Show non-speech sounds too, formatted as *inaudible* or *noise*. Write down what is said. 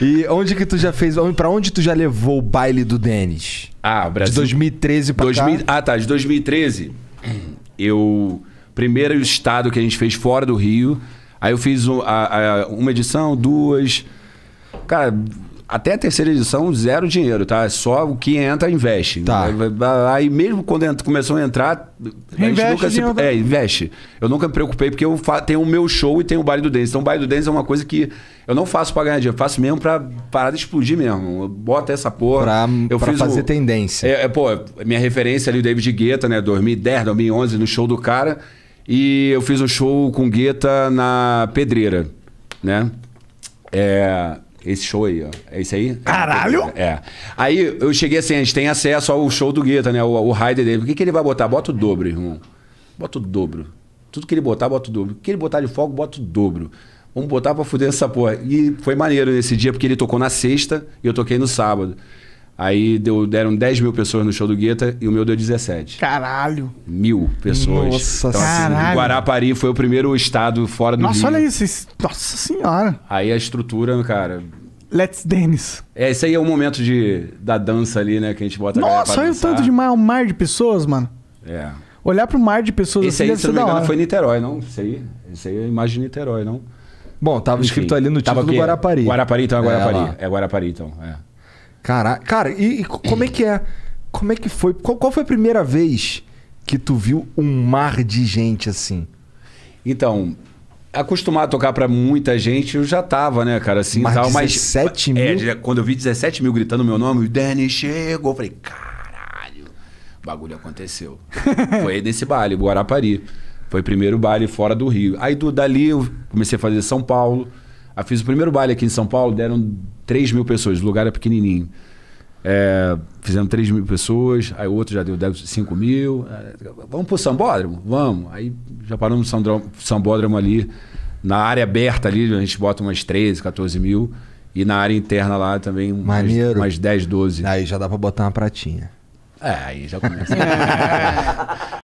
E onde que tu já fez? Pra onde tu já levou o baile do Denis? Ah, Brasil. De 2013 pra 2000, cá? Ah, tá. De 2013, eu. Primeiro estado que a gente fez fora do Rio. Aí eu fiz um, a, a, uma edição, duas. Cara, até a terceira edição, zero dinheiro, tá? É só o que entra, investe. Tá. Aí mesmo quando entra, começou a entrar, Reinveste a nunca se, né? É, investe. Eu nunca me preocupei, porque eu fa... tenho o meu show e tenho o baile do dance. Então o baile do dance é uma coisa que eu não faço pra ganhar dinheiro, eu faço mesmo pra parar de explodir mesmo. Bota essa porra. Pra, eu pra fazer o... tendência. É, é, pô, minha referência ali, o David Guetta, né? 2010, 2011, no show do cara. E eu fiz um show com Guetta na Pedreira, né? É esse show aí, ó. É isso aí? Caralho! É. Aí eu cheguei assim, a gente tem acesso ao show do Guetta né? O, o rider dele. O que, que ele vai botar? Bota o dobro, irmão. Bota o dobro. Tudo que ele botar, bota o dobro. O que ele botar de fogo, bota o dobro. Vamos botar pra fuder essa porra. E foi maneiro nesse dia, porque ele tocou na sexta e eu toquei no sábado. Aí deu, deram 10 mil pessoas no show do Guetta e o meu deu 17. Caralho! Mil pessoas. Nossa então, Caralho. Assim, Guarapari foi o primeiro estado fora do Nossa, Rio. olha isso, Nossa senhora! Aí a estrutura, cara... Let's Dance. É, esse aí é o momento de, da dança ali, né? Que a gente bota Nossa, a olha o tanto de mar, um mar de pessoas, mano. É. Olhar pro mar de pessoas esse assim aí, se não me engano, hora. foi Niterói, não? Esse aí, esse aí é a imagem de Niterói, não? Bom, tava Enfim, escrito ali no título do Guarapari. Guarapari, então é, é Guarapari. É, é Guarapari, então. É. Caralho. Cara, e, e como é que é? Como é que foi? Qual, qual, foi a primeira vez que tu viu um mar de gente assim? Então, acostumado a tocar para muita gente, eu já tava, né, cara? Assim, mas tal, 17 mas, é, mil? É, quando eu vi 17 mil gritando meu nome, o Danny chegou. Eu falei, caralho, o bagulho aconteceu. *laughs* foi nesse baile, Guarapari. Foi o primeiro baile fora do Rio. Aí do, dali eu comecei a fazer São Paulo. Aí fiz o primeiro baile aqui em São Paulo, deram 3 mil pessoas, o lugar é pequenininho. É, fizemos 3 mil pessoas, aí outro já deu 5 mil. É, vamos pro sambódromo? Vamos. Aí já paramos no sambódromo ali, na área aberta ali, a gente bota umas 13, 14 mil. E na área interna lá também, Maneiro. umas, 10, 12. Aí já dá pra botar uma pratinha. É, aí já começa. *laughs* *laughs*